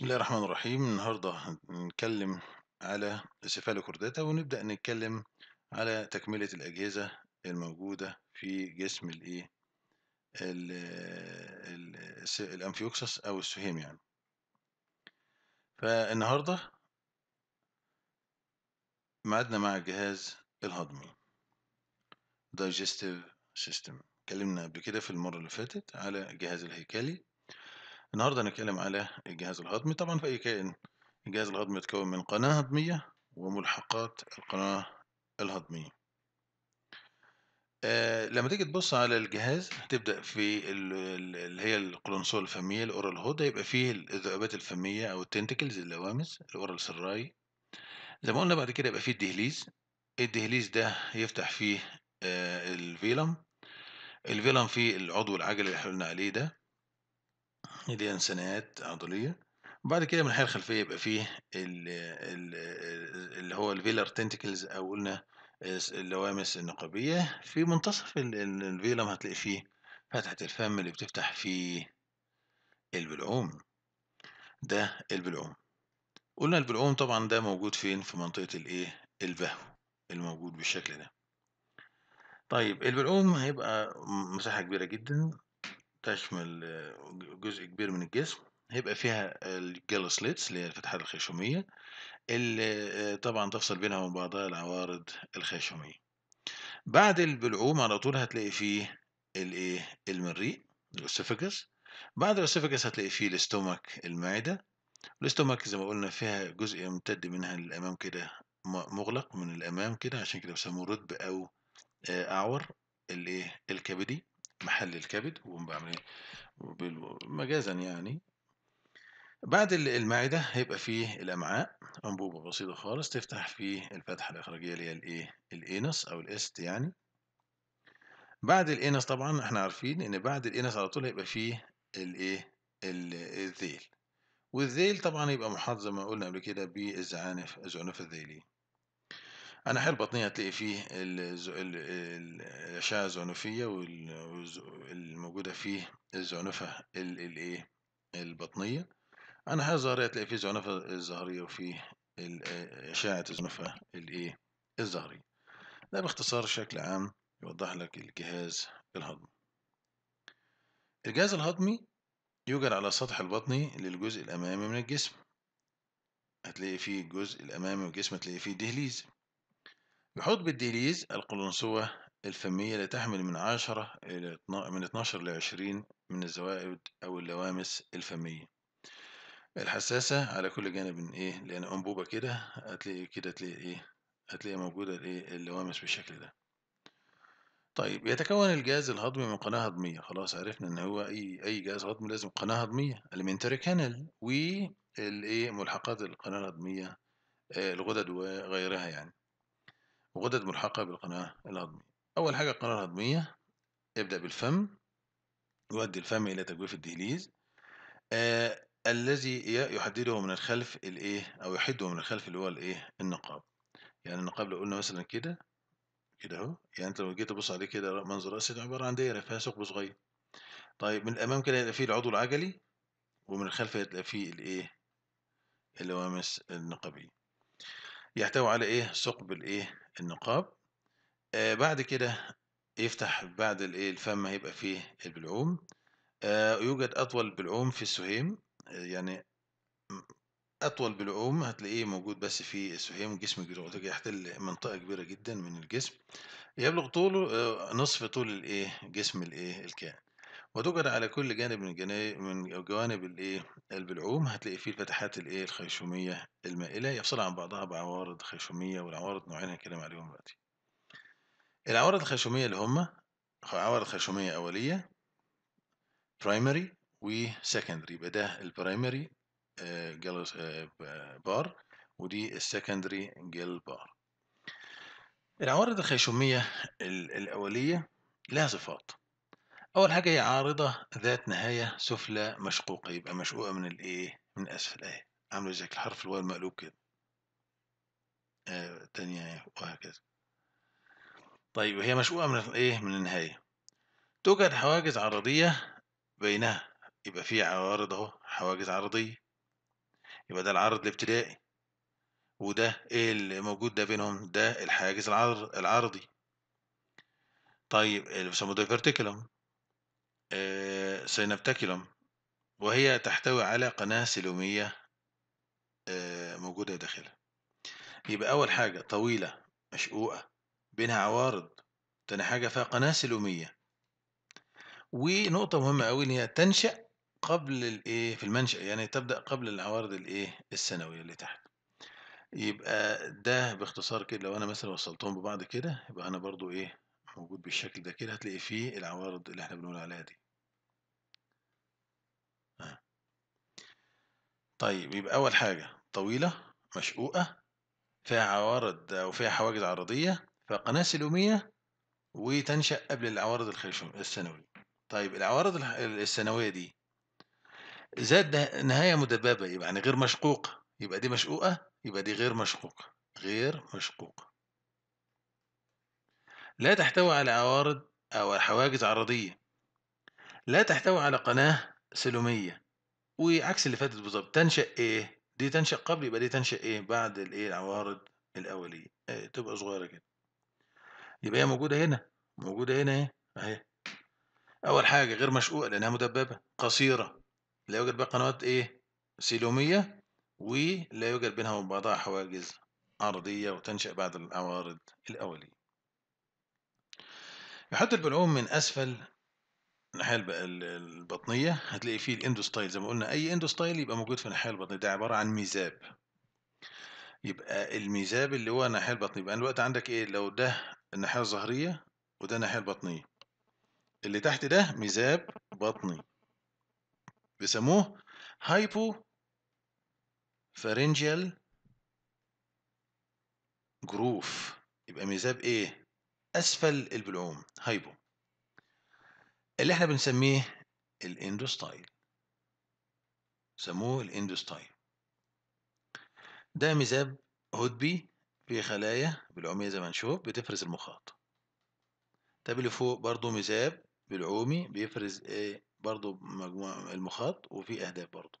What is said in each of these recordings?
بسم الله الرحمن الرحيم النهاردة هنتكلم على السيفالوكورداتا ونبدأ نتكلم على تكملة الأجهزة الموجودة في جسم الإيه الأنفيوكسس أو السهيم يعني فالنهاردة معدنا مع الجهاز الهضمي digestive system اتكلمنا قبل كده في المرة اللي فاتت على الجهاز الهيكلي النهاردة هنتكلم على الجهاز الهضمي طبعا في أي كائن الجهاز الهضمي يتكون من قناة هضمية وملحقات القناة الهضمية آه لما تيجي تبص على الجهاز هتبدأ في اللي هي القولونسول الفمية الأورال هود هيبقى فيه الذئبات الفمية أو التنتكلز اللوامس الأورال سراي زي ما قلنا بعد كده يبقى فيه الدهليز الدهليز ده يفتح فيه آه الفيلم الفيلم فيه العضو العجل اللي قلنا عليه ده دي انسانات عضليه وبعد كده من الحياه الخلفيه يبقى فيه اللي هو الفيلر تنتكلز او قلنا اللوامس النقابيه في منتصف الفيلم هتلاقي فيه فتحه الفم اللي بتفتح فيه البلعوم ده البلعوم قلنا البلعوم طبعا ده موجود فين في منطقه الايه البهو الموجود بالشكل ده طيب البلعوم هيبقى مساحه كبيره جدا تشمل آه، جزء كبير من الجسم، هيبقى فيها الجلو slits اللي هي الفتحات الخيشومية، اللي آه، طبعًا تفصل بينها وبين بعضها العوارض الخيشومية. بعد البلعوم على طول هتلاقي فيه الإيه، المريء الesophagus، بعد الesophagus هتلاقي فيه الاستومك المعدة، الاستومك زي ما قلنا فيها جزء يمتد منها للأمام كده مغلق من الأمام كده عشان كده بيسموه رُتب أو آه، أعور الإيه، الكبدي. محل الكبد وبعمل ايه مجازا يعني بعد المعدة هيبقى فيه الأمعاء أنبوبة بسيطة خالص تفتح فيه الفتحة الإخراجية اللي هي الإيه؟ الإنس أو الإست يعني بعد الإنس طبعا إحنا عارفين إن بعد الإنس على طول هيبقى فيه الإيه؟ الذيل والذيل طبعا يبقى محاط زي ما قلنا قبل كده بالزعانف الزعنف الذيلي انا حلو بطنيه هتلاقي فيه الاشعه الزعنفيه والموجودة فيه الزعنفه ال- الايه البطنيه انحاء ظهريه هتلاقي فيه زعنفه الظهريه وفيه اشعه الزعنفه الايه الظهريه ده باختصار بشكل عام يوضح لك الجهاز الهضمي الجهاز الهضمي يوجد على السطح البطني للجزء الامامي من الجسم هتلاقي فيه الجزء الامامي من الجسم هتلاقي فيه دهليز نحوط بالديليز القلنسوة الفمية اللي تحمل من عشرة إلى من اتناشر لعشرين من الزوائد أو اللوامس الفمية الحساسة على كل جانب من إيه لأن أنبوبة كده هتلاقي كده تلاقي إيه هتلاقي موجودة إيه اللوامس بالشكل ده طيب يتكون الجهاز الهضمي من قناة هضمية خلاص عرفنا إن هو أي أي جهاز هضمي لازم قناة هضمية elementary canal والإيه ملحقات القناة الهضمية آه، الغدد وغيرها يعني وغدد ملحقة بالقناة الهضمية أول حاجة القناة الهضمية يبدأ بالفم يؤدي الفم إلى تجويف الدهليز آه الذي يحدده من الخلف الايه او يحده من الخلف اللي هو الايه النقاب يعني النقاب لو قلنا مثلا كده كده اهو يعني انت لو جيت تبص عليه كده منظر راسي عباره عن دايره فيها ثقب صغير طيب من الامام كده هيبقى فيه العضو العجلي ومن الخلف هيبقى فيه الايه اللوامس النقابيه يحتوي على ايه ثقب الايه النقاب آه بعد كده يفتح بعد الايه الفم هيبقى فيه البلعوم آه يوجد اطول بلعوم في السهيم آه يعني اطول بلعوم هتلاقيه موجود بس في السهيم جسم جيروتيك يحتل منطقه كبيره جدا من الجسم يبلغ طوله آه، نصف طول الايه جسم الايه الكائن وتوجد على كل جانب من جناي من جوانب الايه البلعوم هتلاقي فيه الفتحات الايه الخيشوميه المائله يفصلها عن بعضها بعوارض خيشوميه والعوارض نوعين هنتكلم عليهم دلوقتي العوارض الخيشوميه اللي هم عوارض خيشوميه اوليه برايمري وسكندري يبقى ده البرايمري آه، جل آه، بار ودي السكندري جيل بار العوارض الخيشوميه الاوليه لها صفات أول حاجة هي عارضة ذات نهاية سفلى مشقوقة يبقى مشقوقة من الإيه؟ من أسفل أهي عاملة زي الحرف الواو المقلوب كده آه تانية وهكذا طيب وهي مشقوقة من الإيه؟ من النهاية توجد حواجز عرضية بينها يبقى في عوارض أهو حواجز عرضية يبقى ده العرض الابتدائي وده إيه اللي موجود ده بينهم ده الحاجز العرض العرضي طيب اللي بيسموه ده فيرتيكلم آه، سينبتكلم وهي تحتوي على قناة سلومية آه، موجودة داخلها يبقى أول حاجة طويلة مشقوقة بينها عوارض تاني حاجة فيها قناة سلومية ونقطة مهمة أوي إن هي تنشأ قبل الإيه في المنشأ يعني تبدأ قبل العوارض الإيه السنوية اللي تحت يبقى ده باختصار كده لو أنا مثلا وصلتهم ببعض كده يبقى أنا برضو إيه موجود بالشكل ده كده هتلاقي فيه العوارض اللي احنا بنقول عليها دي آه. طيب يبقى أول حاجة طويلة مشقوقة فيها عوارض أو فيها حواجز عرضية فيها قناصل وتنشأ قبل العوارض الخيشوم الثانوية طيب العوارض الثانوية دي زاد نهاية مدببة يبقى يعني غير مشقوقة يبقى دي مشقوقة يبقى دي غير مشقوقة غير مشقوقة لا تحتوي على عوارض أو حواجز عرضية لا تحتوي على قناة سلومية وعكس اللي فاتت بالظبط تنشأ إيه؟ دي تنشأ قبل يبقى دي تنشأ إيه؟ بعد الإيه العوارض الأولية إيه تبقى صغيرة كده يبقى هي موجودة هنا موجودة هنا إيه؟ أهي أول حاجة غير مشقوقة لأنها مدببة قصيرة لا يوجد بها قنوات إيه؟ سيلومية ولا يوجد بينها وبين بعضها حواجز عرضية وتنشأ بعد العوارض الأولية يحط البلعوم من اسفل الناحيه البطنيه هتلاقي فيه الاندوستايل زي ما قلنا اي اندوستايل يبقى موجود في الناحيه البطنيه ده عباره عن ميزاب يبقى الميزاب اللي هو الناحيه البطنيه يبقى دلوقتي عندك ايه لو ده الناحيه الظهريه وده الناحيه البطنيه اللي تحت ده ميزاب بطني بيسموه هايبو فارنجيال جروف يبقى ميزاب ايه أسفل البلعوم هايبو اللي احنا بنسميه الاندوستايل سموه الاندوستايل ده مزاب هدبي في خلايا بلعومية زي ما نشوف بتفرز المخاط طب اللي فوق برضو مزاب بلعومي بيفرز ايه برضو مجموعة المخاط وفي أهداف برضو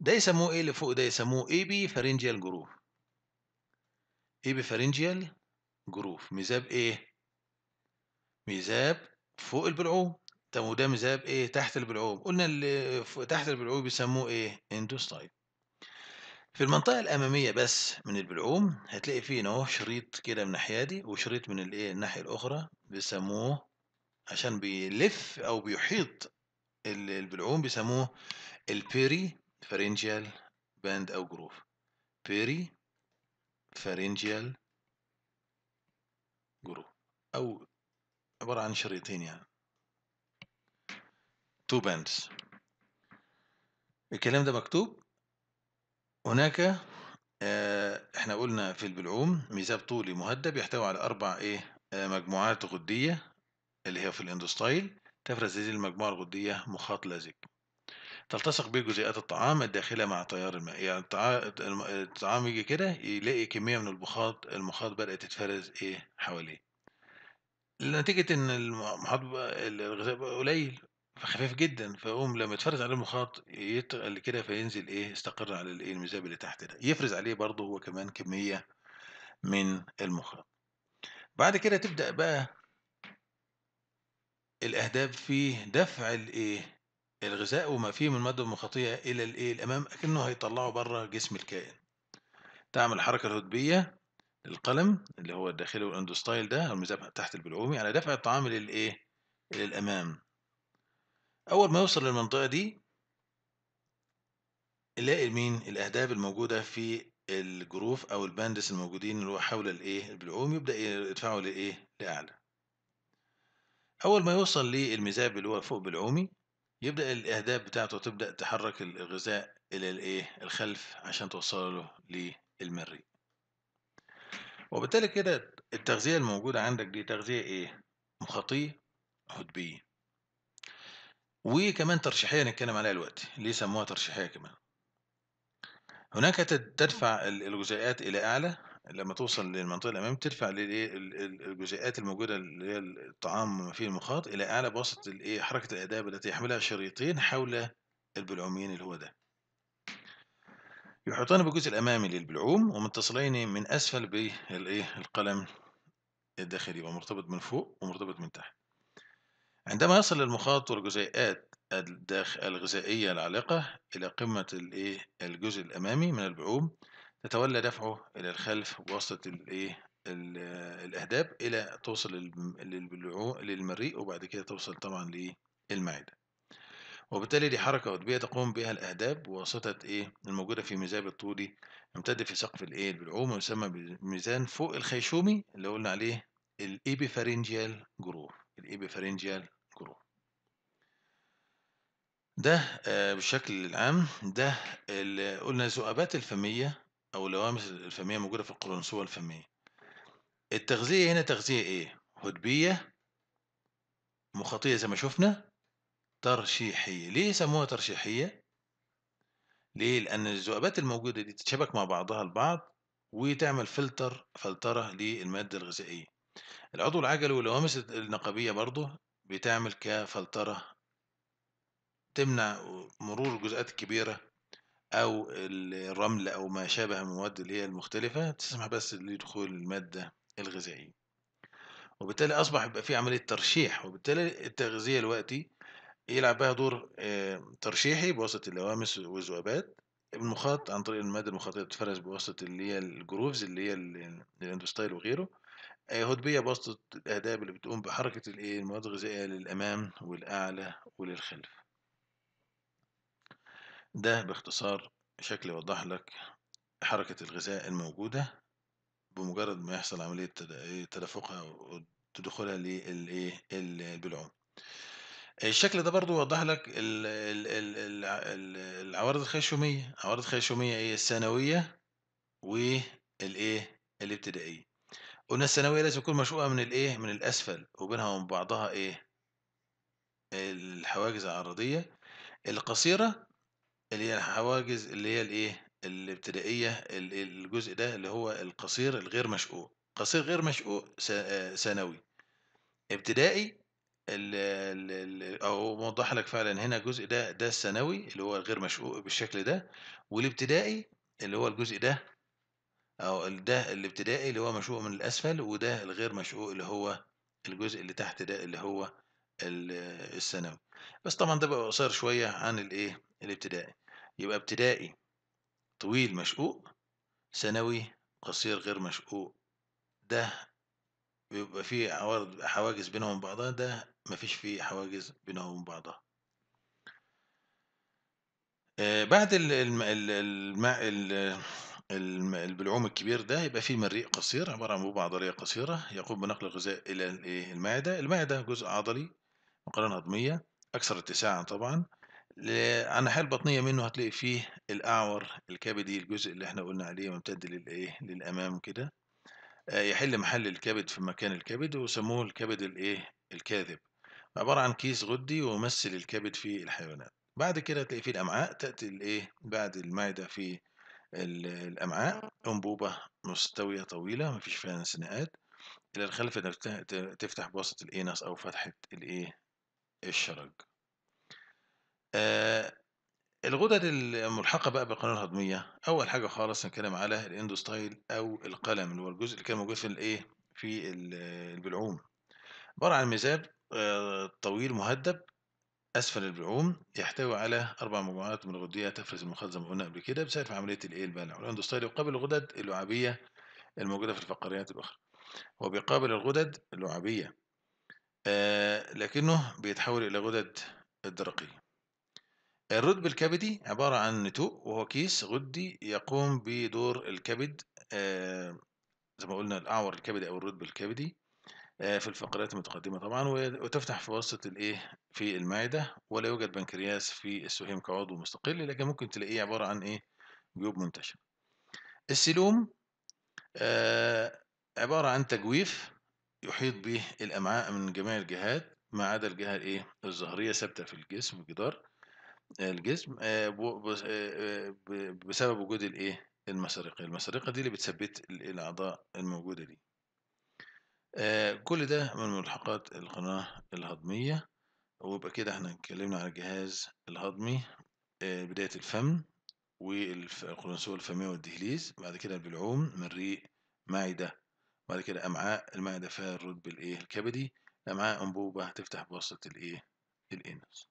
ده يسموه ايه اللي فوق ده يسموه ايبي فارنجيال جروف ايبي فارنجيال جروف ميزاب ايه ميزاب فوق البلعوم طب وده ميزاب ايه تحت البلعوم قلنا اللي تحت البلعوم بيسموه ايه اندوستايل في المنطقة الأمامية بس من البلعوم هتلاقي فيه اهو شريط كده من الناحية دي وشريط من الايه الناحية الأخرى بيسموه عشان بيلف أو بيحيط البلعوم بيسموه البيري فارينجيال باند أو جروف بيري باند أو عبارة عن شريطين يعني تو باندز الكلام ده مكتوب هناك آه، احنا قلنا في البلعوم ميزاب طولي مهدب يحتوي على أربع ايه آه، مجموعات غدية اللي هي في الاندوستايل تفرز هذه المجموعة الغدية مخاط لزج تلتصق به جزيئات الطعام الداخلة مع تيار الماء يعني الطعام يجي كده يلاقي كمية من البخاط المخاط بدأت تتفرز ايه حواليه نتيجة إن المحاط الغذاء بقى قليل، فخفيف جدًا، فيقوم لمّا يتفرِز عليه المخاط يتقل كده فينزل إيه، استقر على الإيه، المذاب اللي تحت ده، يفرِز عليه برضه هو كمان كمية من المخاط. بعد كده تبدأ بقى الأهداب في دفع الإيه، الغذاء وما فيه من المادة المخاطية إلى الإيه، الأمام، أكنه هيطلّعه برّه جسم الكائن. تعمل حركة الهُدبية القلم اللي هو داخله ستايل ده او تحت البلعومي على دفع الطعام للايه للامام اول ما يوصل للمنطقه دي يلاقي مين الاهداب الموجوده في الجروف او الباندس الموجودين اللي هو حول الايه البلعوم يبدا يدفعه لايه لاعلى اول ما يوصل للميزاب اللي هو فوق بلعومي يبدا الاهداب بتاعته تبدا تحرك الغذاء الى الايه الخلف عشان توصله للمريء وبالتالي كده التغذية الموجودة عندك دي تغذية إيه؟ مخاطية هدبية وكمان ترشيحية نتكلم عليها دلوقتي ليه سموها ترشيحية كمان هناك تدفع الجزيئات إلى أعلى لما توصل للمنطقة الأمامية ترفع الجزيئات الموجودة اللي هي الطعام وما فيه المخاط إلى أعلى بواسطة إيه؟ حركة الأداب التي يحملها شريطين حول البلعوميين اللي هو ده يحيطان بالجزء الأمامي للبلعوم ومتصلين من أسفل بالإيه القلم الداخلي ومرتبط من فوق ومرتبط من تحت عندما يصل المخاط والجزيئات الغذائية العالقة إلى قمة الإيه الجزء الأمامي من البلعوم تتولى دفعه إلى الخلف بواسطة الإيه الأهداب إلى توصل للبلعوم للمريء وبعد كده توصل طبعا للمعدة وبالتالي دي حركة قطبية تقوم بها الأهداب بواسطة إيه الموجودة في ميزان الطولي امتد في سقف الإيه البلعوم ويسمى بميزان فوق الخيشومي اللي قلنا عليه الإيبيفارينجيال جروف الإيبيفارينجيال جروف ده آه بالشكل العام ده اللي قلنا الذؤابات الفمية أو اللوامس الفمية موجودة في القرنصوة الفمية التغذية هنا تغذية إيه؟ هدبية مخاطية زي ما شفنا ترشيحية ليه سموها ترشيحية ليه لأن الذؤابات الموجودة دي تتشبك مع بعضها البعض وتعمل فلتر فلترة للمادة الغذائية العضو العجلي واللوامس النقبية برضه بتعمل كفلترة تمنع مرور الجزيئات الكبيرة أو الرمل أو ما شابه المواد اللي هي المختلفة تسمح بس لدخول المادة الغذائية وبالتالي أصبح يبقى في عملية ترشيح وبالتالي التغذية الوقتي يلعب بها دور آه، ترشيحي بواسطة اللوامس والذوبات المخاط عن طريق المادة المخاطية بتتفرز بواسطة اللي هي الجروفز اللي هي الاندوستايل وغيره آه، هدبية بواسطة الأهداب اللي بتقوم بحركة إيه، المواد الغذائية للأمام والأعلى وللخلف ده باختصار شكل يوضح لك حركة الغذاء الموجودة بمجرد ما يحصل عملية تدفقها وتدخلها للبلعوم إيه، الشكل ده برضو يوضح لك ال الـ الـ الـ الـ العوارض الخيشومية عوارض الخيشومية هي إيه؟ الثانوية والإيه الابتدائية قلنا الثانوية لازم تكون مشقوقة من الإيه من الأسفل وبينها وبين بعضها إيه الحواجز العرضية القصيرة اللي هي الحواجز اللي هي الإيه الابتدائية الجزء ده اللي هو القصير الغير مشقوق قصير غير مشقوق آه، ثانوي ابتدائي ال ال ال أهو آه، موضّح لك فعلًا هنا الجزء ده، ده الثانوي اللي هو غير مشقوق بالشكل ده، والابتدائي اللي هو الجزء ده او ده الابتدائي اللي هو مشقوق من الأسفل، وده الغير مشقوق اللي هو الجزء اللي تحت ده اللي هو الثانوي، بس طبعًا ده بيبقى قصير شوية عن الإيه، الابتدائي. يبقى ابتدائي طويل مشقوق، ثانوي قصير غير مشقوق، ده بيبقى في عوارض حواجز بينهم بعضها ده مفيش فيه حواجز بينهم بعضها آه، بعد البلعوم الكبير ده يبقى فيه مريء قصير عبارة عن بوبة عضلية قصيرة يقوم بنقل الغذاء إلى إيه، المعدة المعدة جزء عضلي مقارنة هضمية أكثر اتساعا طبعا عن الحالة البطنية منه هتلاقي فيه الأعور الكبدي الجزء اللي احنا قلنا عليه ممتد للإيه للأمام كده آه، يحل محل الكبد في مكان الكبد وسموه الكبد الايه الكاذب عبارة عن كيس غدي ويمثل الكبد في الحيوانات بعد كده تلاقي فيه الأمعاء تأتي الإيه بعد المعدة في الأمعاء أنبوبة مستوية طويلة مفيش فيها انسناءات إلى الخلف تفتح بواسطة الإنس أو فتحة الإيه الشرج آه الغدد الملحقة بقى بالقناة الهضمية أول حاجة خالص هنتكلم على الاندوستايل أو القلم اللي هو الجزء اللي كان موجود في الإيه في البلعوم عبارة عن مذاب آه، طويل مهدب أسفل البلعوم يحتوي على أربع مجموعات من الغدية تفرز المخزن ما قلنا قبل كده بسبب عملية الإيه البلع والاندوستايل يقابل الغدد اللعابية الموجودة في الفقريات الأخرى وبيقابل الغدد اللعابية آه لكنه بيتحول إلى غدد الدرقية الرتب الكبدي عبارة عن نتوء وهو كيس غدي يقوم بدور الكبد آه، زي ما قلنا الأعور الكبدي أو الرتب الكبدي آه، في الفقرات المتقدمة طبعا وتفتح في وسط الإيه في المعدة ولا يوجد بنكرياس في السوهيم كعضو مستقل لكن ممكن تلاقيه عبارة عن إيه جيوب منتشرة السلوم آه، عبارة عن تجويف يحيط به الأمعاء من جميع الجهات ما عدا الجهة الإيه الظهرية ثابتة في الجسم الجدار الجسم آه، آه، آه، بسبب وجود الايه المسارقة المسارقة دي اللي بتثبت الأعضاء الموجودة دي كل ده من ملحقات القناة الهضمية ويبقى كده احنا اتكلمنا على الجهاز الهضمي بداية الفم والقرنسوة الفمية والدهليز بعد كده البلعوم مريء معدة بعد كده أمعاء المعدة فيها الرد بالإيه الكبدي الأمعاء أنبوبة تفتح بواسطة الإيه الإنس